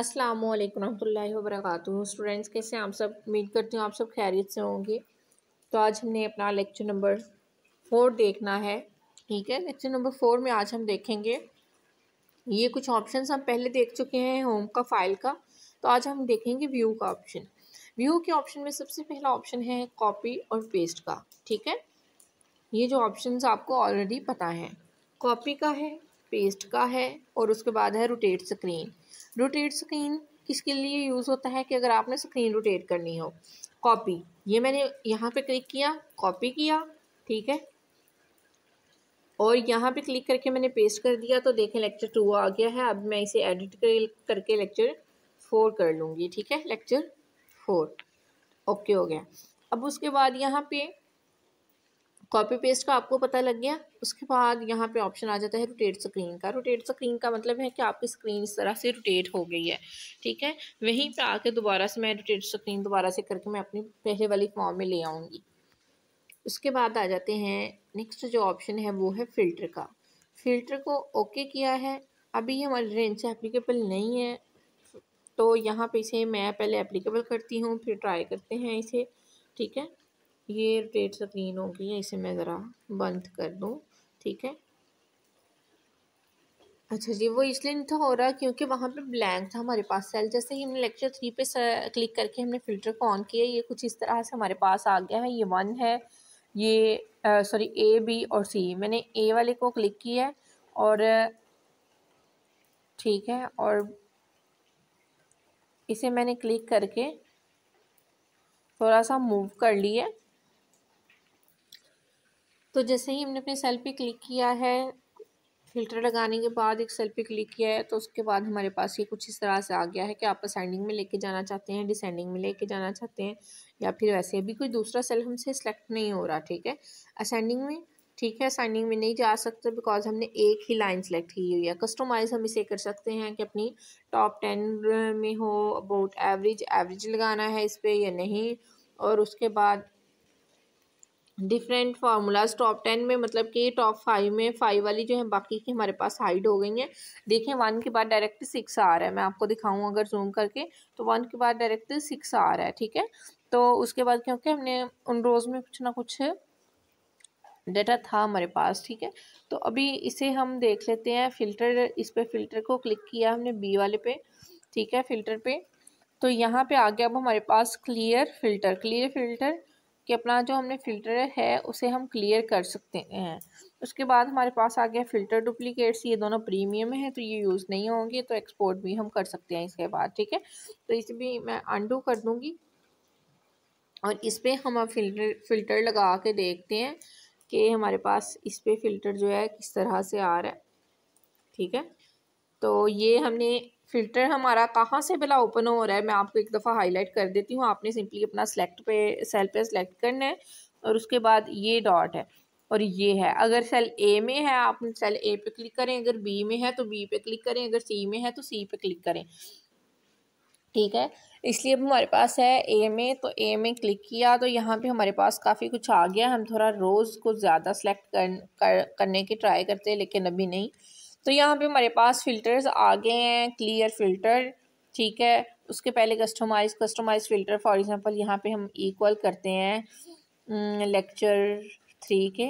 अस्सलाम वालेकुम रहमतुल्लाहि व स्टूडेंट्स कैसे आप सब उम्मीद करती हूँ आप सब खैरियत से होंगे तो आज हमने अपना लेक्चर नंबर फोर देखना है ठीक है लेक्चर नंबर फोर में आज हम देखेंगे ये कुछ ऑप्शन हम पहले देख चुके हैं होम का फाइल का तो आज हम देखेंगे व्यू का ऑप्शन व्यू के ऑप्शन में सबसे पहला ऑप्शन है कॉपी और पेस्ट का ठीक है ये जो ऑप्शन आपको ऑलरेडी पता है कॉपी का है पेस्ट का है और उसके बाद है रोटेट स्क्रीन रोटेट स्क्रीन किसके लिए यूज़ होता है कि अगर आपने स्क्रीन रोटेट करनी हो कॉपी ये मैंने यहाँ पे क्लिक किया कॉपी किया ठीक है और यहाँ पे क्लिक करके मैंने पेस्ट कर दिया तो देखें लेक्चर टू आ गया है अब मैं इसे एडिट कर, करके लेक्चर फोर कर लूँगी ठीक है लेक्चर फोर ओके हो गया अब उसके बाद यहाँ पे कॉपी पेस्ट का आपको पता लग गया उसके बाद यहाँ पे ऑप्शन आ जाता है रोटेट स्क्रीन का रोटेट स्क्रीन का मतलब है कि आपकी स्क्रीन इस तरह से रोटेट हो गई है ठीक है वहीं पे आके दोबारा से मैं रोटेट स्क्रीन दोबारा से करके मैं अपनी पहले वाली फॉर्म में ले आऊँगी उसके बाद आ जाते हैं नेक्स्ट जो ऑप्शन है वो है फ़िल्टर का फ़िल्टर को ओके किया है अभी ये रेंज से एप्लीकेबल नहीं है तो यहाँ पे इसे मैं पहले एप्लीकेबल करती हूँ फिर ट्राई करते हैं इसे ठीक है ये रोटेट स्क्रीन होगी हो गई है इसे मैं ज़रा बंद कर दूँ ठीक है अच्छा जी वो इसलिए नहीं था हो रहा क्योंकि वहाँ पे ब्लैंक था हमारे पास सेल जैसे ही हमने लेक्चर थ्री पे क्लिक करके हमने फ़िल्टर को ऑन किया ये कुछ इस तरह से हमारे पास आ गया है ये वन है ये सॉरी ए बी और सी मैंने ए वाले को क्लिक किया है और ठीक है और इसे मैंने क्लिक करके थोड़ा सा मूव कर लिया तो जैसे ही हमने अपनी सेल्फ़ी क्लिक किया है फिल्टर लगाने के बाद एक सेल्फ़ी क्लिक किया है तो उसके बाद हमारे पास ये कुछ इस तरह से आ गया है कि आप असेंडिंग में लेके जाना चाहते हैं डिसेंडिंग में लेके जाना चाहते हैं या फिर वैसे अभी कोई दूसरा सेल हमसे सेलेक्ट नहीं हो रहा ठीक है असेंडिंग में ठीक है असेंडिंग में नहीं जा सकते बिकॉज हमने एक ही लाइन सेलेक्ट की हुई है कस्टमाइज हम इसे कर सकते हैं कि अपनी टॉप टेन में हो अबाउट एवरेज एवरेज लगाना है इस पर या नहीं और उसके बाद डिफरेंट फार्मूलाज टॉप टेन में मतलब कि टॉप फाइव में फाइव वाली जो है बाकी की हमारे पास हाइड हो गई हैं देखें वन के बाद डायरेक्ट सिक्स आ रहा है मैं आपको दिखाऊं अगर जूम करके तो वन के बाद डायरेक्ट सिक्स आ रहा है ठीक है तो उसके बाद क्योंकि हमने उन रोज़ में कुछ ना कुछ डेटा था हमारे पास ठीक है तो अभी इसे हम देख लेते हैं फ़िल्टर इस पर फ़िल्टर को क्लिक किया हमने बी वाले पे ठीक है फ़िल्टर पे तो यहाँ पे आ गया अब हमारे पास क्लियर फ़िल्टर क्लियर फ़िल्टर कि अपना जो हमने फ़िल्टर है उसे हम क्लियर कर सकते हैं उसके बाद हमारे पास आ गया फ़िल्टर डुप्लीकेट्स ये दोनों प्रीमियम हैं तो ये यूज़ नहीं होंगे तो एक्सपोर्ट भी हम कर सकते हैं इसके बाद ठीक है तो इसे भी मैं अंडू कर दूँगी और इस पर हम अब फिल्टर फ़िल्टर लगा के देखते हैं कि हमारे पास इस पर फ़िल्टर जो है किस तरह से आ रहा है ठीक है तो ये हमने फ़िल्टर हमारा कहाँ से भला ओपन हो रहा है मैं आपको एक दफ़ा हाईलाइट कर देती हूँ आपने सिंपली अपना सेलेक्ट पे सेल पे सेलेक्ट करना है और उसके बाद ये डॉट है और ये है अगर सेल ए में है आप सेल ए पे क्लिक करें अगर बी में है तो बी पे क्लिक करें अगर सी में है तो सी पे क्लिक करें ठीक है इसलिए अब हमारे पास है ए में तो ए में क्लिक किया तो यहाँ पे हमारे पास काफ़ी कुछ आ गया हम थोड़ा रोज़ को ज़्यादा सेलेक्ट कर, कर, करने की ट्राई करते हैं लेकिन अभी नहीं तो यहाँ पे हमारे पास फ़िल्टर्स आ गए हैं क्लियर फ़िल्टर ठीक है उसके पहले customise customise filter for example यहाँ पे हम इक्वल करते हैं लेक्चर हम्म, थ्री के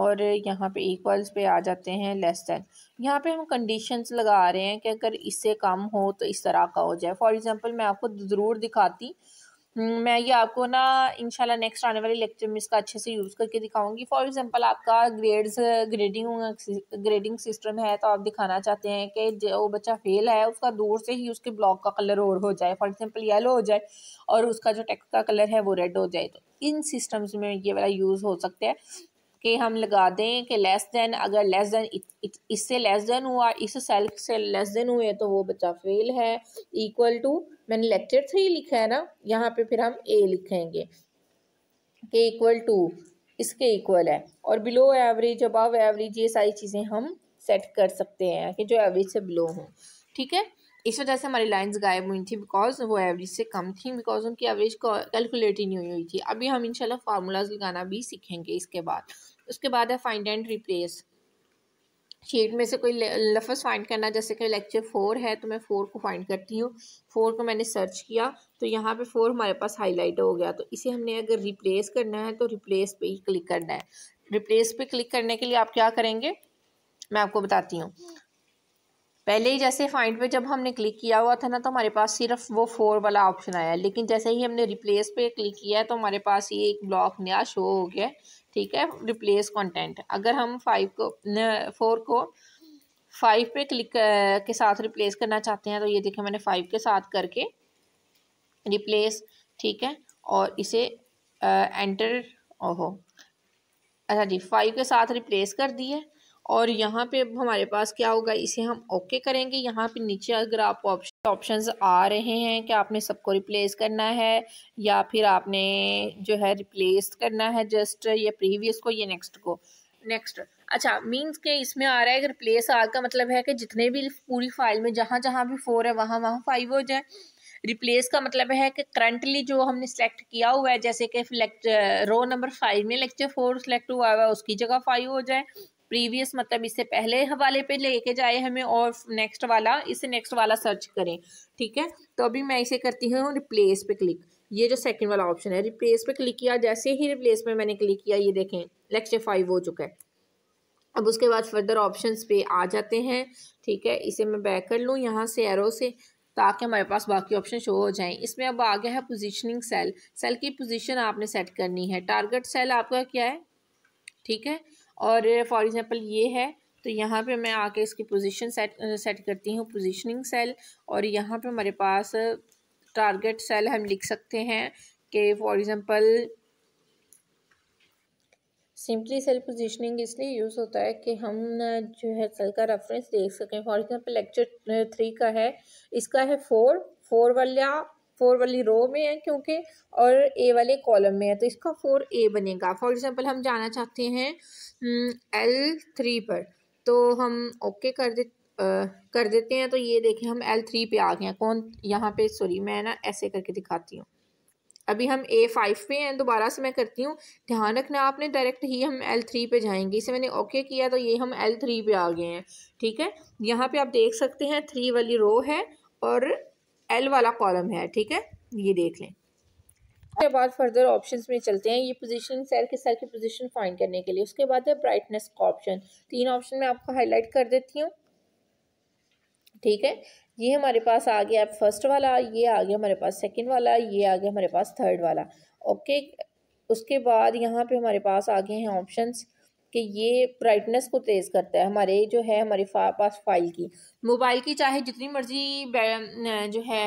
और यहाँ पे इक्वल्स पे आ जाते हैं लेस दैन यहाँ पे हम कंडीशंस लगा रहे हैं कि अगर इससे कम हो तो इस तरह का हो जाए फॉर एग्जांपल मैं आपको ज़रूर दिखाती हम्म, मैं ये आपको ना इंशाल्लाह नेक्स्ट आने वाले लेक्चर में इसका अच्छे से यूज़ करके दिखाऊंगी फॉर एग्जांपल आपका ग्रेड्स ग्रेडिंग ग्रेडिंग सिस्टम है तो आप दिखाना चाहते हैं कि जो बच्चा फेल है उसका दूर से ही उसके ब्लॉक का कलर और हो जाए फॉर एग्जांपल येलो हो जाए और उसका जो टेक्स्ट का कलर है वो रेड हो जाए तो इन सिस्टम्स में ये वाला यूज़ हो सकता है के हम लगा दें कि लेस देन अगर लेस देन इससे लेस देन हुआ इस सेल से लेस देन हुए तो वो बच्चा फेल है इक्वल टू मैंने लेक्चर थ्री लिखा है ना यहाँ पे फिर हम ए लिखेंगे के इक्वल टू इसके इक्वल है और बिलो एवरेज अबव एवरेज ये सारी चीज़ें हम सेट कर सकते हैं कि जो एवरेज से बिलो हों ठीक है इस वजह से हमारी लाइंस गायब हुई थी बिकॉज वो एवरेज से कम थी बिकॉज उनकी एवरेज कैलकुलेट ही नहीं हुई थी अभी हम इंशाल्लाह फार्मूलाज लगाना भी सीखेंगे इसके बाद उसके बाद है फाइंड एंड रिप्लेस शीट में से कोई लफ्ज़ फाइंड करना जैसे कि लेक्चर फोर है तो मैं फोर को फाइंड करती हूँ फोर को मैंने सर्च किया तो यहाँ पे फोर हमारे पास हाईलाइट हो गया तो इसे हमने अगर रिप्लेस करना है तो रिप्लेस पे ही क्लिक करना है रिप्लेस पे क्लिक करने के लिए आप क्या करेंगे मैं आपको बताती हूँ पहले ही जैसे फाइंड पे जब हमने क्लिक किया हुआ था ना तो हमारे पास सिर्फ वो फोर वाला ऑप्शन आया लेकिन जैसे ही हमने रिप्लेस पे क्लिक किया है तो हमारे पास ये एक ब्लॉक नया शो हो गया ठीक है रिप्लेस कंटेंट अगर हम फाइव को फोर को फाइव पे क्लिक के साथ रिप्लेस करना चाहते हैं तो ये देखें मैंने फाइव के साथ करके रिप्लेस ठीक है और इसे आ, एंटर ओहो अच्छा जी फाइव के साथ रिप्लेस कर दिए और यहाँ पे हमारे पास क्या होगा इसे हम ओके करेंगे यहाँ पे नीचे अगर आप ऑप्शन आ रहे हैं कि आपने सबको रिप्लेस करना है या फिर आपने जो है रिप्लेस करना है जस्ट ये प्रीवियस को ये नेक्स्ट को नेक्स्ट अच्छा मीन्स के इसमें आ रहा है रिप्लेस आर का मतलब है कि जितने भी पूरी फाइल में जहाँ जहाँ भी फोर है वहाँ वहाँ फाइव हो जाए रिप्लेस का मतलब है कि करंटली जो हमने सेलेक्ट किया हुआ है जैसे कि रो नंबर फाइव में लेक्चर फोर सेलेक्ट हुआ हुआ है उसकी जगह फाइव हो जाए प्रीवियस मतलब इससे पहले हवाले पे लेके जाए हमें और नेक्स्ट वाला इसे नेक्स्ट वाला सर्च करें ठीक है तो अभी मैं इसे करती हूँ रिप्लेस पे क्लिक ये जो सेकंड वाला ऑप्शन है रिप्लेस पे क्लिक किया जैसे ही रिप्लेस पे मैंने क्लिक किया ये देखें लेक्चर फाइव हो चुका है अब उसके बाद फर्दर ऑप्शन पे आ जाते हैं ठीक है इसे मैं बैक कर लूँ यहाँ से एरो से ताकि हमारे पास बाकी ऑप्शन शो हो जाएं इसमें अब आ गया है पोजीशनिंग सेल सेल की पोजीशन आपने सेट करनी है टारगेट सेल आपका क्या है ठीक है और फॉर uh, एग्ज़ाम्पल ये है तो यहाँ पे मैं आके इसकी पोजीशन सेट सेट करती हूँ पोजीशनिंग सेल और यहाँ पे हमारे पास टारगेट uh, सेल हम लिख सकते हैं कि for example simply cell positioning इसलिए यूज़ होता है कि हम uh, जो है सेल का रेफरेंस देख सकें फॉर एग्जांपल लेक्चर थ्री का है इसका है फोर फोर वाला फोर वाली रो में है क्योंकि और ए वाले कॉलम में है तो इसका फोर ए बनेगा फॉर एग्जांपल हम जाना चाहते हैं एल हम्म, थ्री पर तो हम ओके कर दे आ, कर देते हैं तो ये देखें हम एल थ्री पे आ गए हैं कौन यहाँ पे सॉरी मैं ना ऐसे करके दिखाती हूँ अभी हम ए फाइव पे हैं दोबारा से मैं करती हूँ ध्यान रखना आपने डायरेक्ट ही हम एल थ्री पे जाएंगे इसे मैंने ओके किया तो ये हम एल थ्री पे आ गए हैं ठीक है यहाँ पे आप देख सकते हैं थ्री वाली रो है और एल वाला कॉलम है ठीक है ये देख लें उसके बाद फर्दर ऑप्शन में चलते हैं ये पोजीशन सेल के सेल की पोजीशन फाइंड करने के लिए उसके बाद है ब्राइटनेस का ऑप्शन तीन ऑप्शन में आपको हाईलाइट कर देती हूँ ठीक है ये हमारे पास आ गया फर्स्ट वाला ये आ गया हमारे पास सेकंड वाला ये आ गया हमारे पास थर्ड वाला ओके उसके बाद यहाँ पे हमारे पास आ गए हैं ऑप्शंस कि ये ब्राइटनेस को तेज़ करता है हमारे जो है हमारे पास फाइल की मोबाइल की चाहे जितनी मर्जी जो है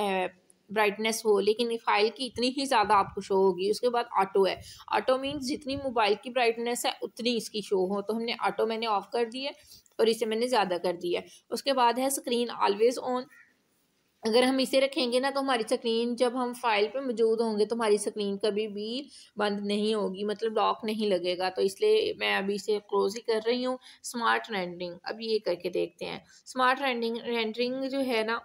ब्राइटनेस हो लेकिन फाइल की इतनी ही ज़्यादा आपको शो होगी उसके बाद ऑटो है ऑटो मीन्स जितनी मोबाइल की ब्राइटनेस है उतनी इसकी शो हो तो हमने ऑटो मैंने ऑफ़ कर दी है और इसे मैंने ज़्यादा कर दिया है उसके बाद है स्क्रीन ऑलवेज़ ऑन अगर हम इसे रखेंगे ना तो हमारी स्क्रीन जब हम फाइल पे मौजूद होंगे तो हमारी स्क्रीन कभी भी बंद नहीं होगी मतलब लॉक नहीं लगेगा तो इसलिए मैं अभी इसे क्लोज ही कर रही हूँ स्मार्ट रेंडरिंग अब ये करके देखते हैं स्मार्ट रेंडिंग रेंडरिंग जो है ना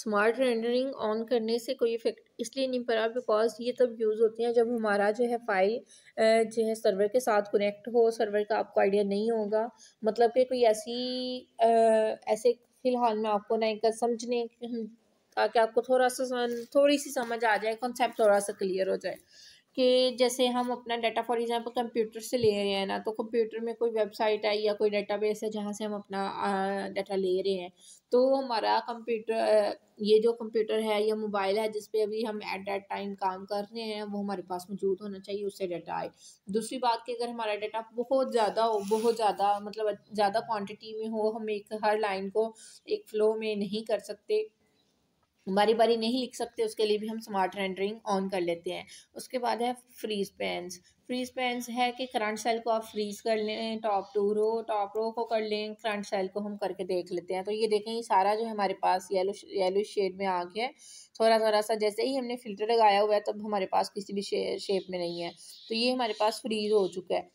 स्मार्ट रेंडरिंग ऑन करने से कोई इफेक्ट इसलिए नहीं पड़ा बिकॉज ये तब यूज़ होती हैं जब हमारा जो है फाइल जो है सर्वर के साथ कनेक्ट हो सर्वर का आपको आइडिया नहीं होगा मतलब कि कोई ऐसी आ, ऐसे फिलहाल मैं आपको ना एक समझने हम्म, ताकि आपको थोड़ा सा थोड़ी सी समझ आ जाए कॉन्सेप्ट थोड़ा सा क्लियर हो जाए कि जैसे हम अपना डाटा फॉर एग्जांपल कंप्यूटर से ले रहे हैं ना तो कंप्यूटर में कोई वेबसाइट है या कोई डेटाबेस है जहाँ से हम अपना डाटा ले रहे हैं तो हमारा कंप्यूटर ये जो कंप्यूटर है या मोबाइल है जिसपे अभी हम एट दैट टाइम काम कर रहे हैं वो हमारे पास मौजूद होना चाहिए उससे डाटा आए दूसरी बात कि अगर हमारा डाटा बहुत ज़्यादा हो बहुत ज़्यादा मतलब ज़्यादा क्वान्टिटी में हो हम एक हर लाइन को एक फ़्लो में नहीं कर सकते बारी बारी नहीं लिख सकते उसके लिए भी हम स्मार्ट रेंडरिंग ऑन कर लेते हैं उसके बाद है फ्रीज पेंस फ्रीज पेंस है कि करंट सेल को आप फ्रीज कर लें top two row top row को कर लें करंट सेल को हम करके देख लेते हैं तो ये देखें ये सारा जो हमारे पास येलो येलो शेड में आ गया है थोड़ा थोड़ा सा जैसे ही हमने फिल्टर लगाया हुआ है तब हमारे पास किसी भी शे, शेप में नहीं है तो ये हमारे पास फ्रीज हो चुका है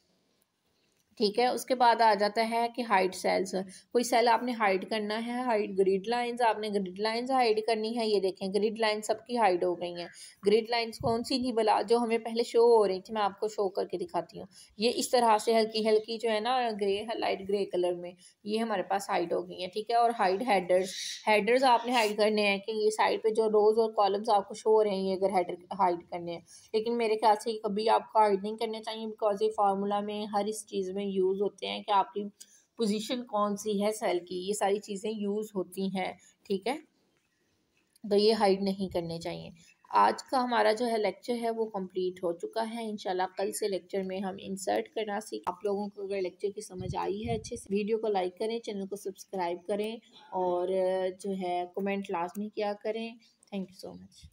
ठीक है उसके बाद आ जाता है कि हाइट सेल्स कोई सेल आपने हाइड करना है हाइट ग्रिड लाइंस आपने ग्रिड लाइंस हाइड करनी है ये देखें ग्रिड लाइन सबकी हाइड हो गई हैं ग्रिड लाइंस कौन सी थी बला जो हमें पहले शो हो रही थी मैं आपको शो करके दिखाती हूँ ये इस तरह से हल्की हल्की जो है ना ग्रे लाइट ग्रे कलर में ये हमारे पास हाइड हो गई हैं ठीक है और हाइड हेडर्स हेडर्स आपने हाइड करने हैं कि ये साइड पर जो रोज़ और कॉलम्स आपको शो हो रहे हैं अगर हैडर हाइड करने हैं लेकिन मेरे ख्याल से कभी आपको हाइड नहीं करना चाहिए बिकॉज ये फार्मूला में हर इस चीज़ में में यूज़ होते हैं कि आपकी पोजीशन कौन सी है सेल की ये सारी चीज़ें यूज़ होती हैं ठीक है तो ये हाइड नहीं करने चाहिए आज का हमारा जो है लेक्चर है वो कंप्लीट हो चुका है इनशाला कल से लेक्चर में हम इंसर्ट करना सीख आप लोगों को अगर लेक्चर की समझ आई है अच्छे से वीडियो को लाइक करें चैनल को सब्सक्राइब करें और जो है कमेंट लाजमी किया करें थैंक यू सो मच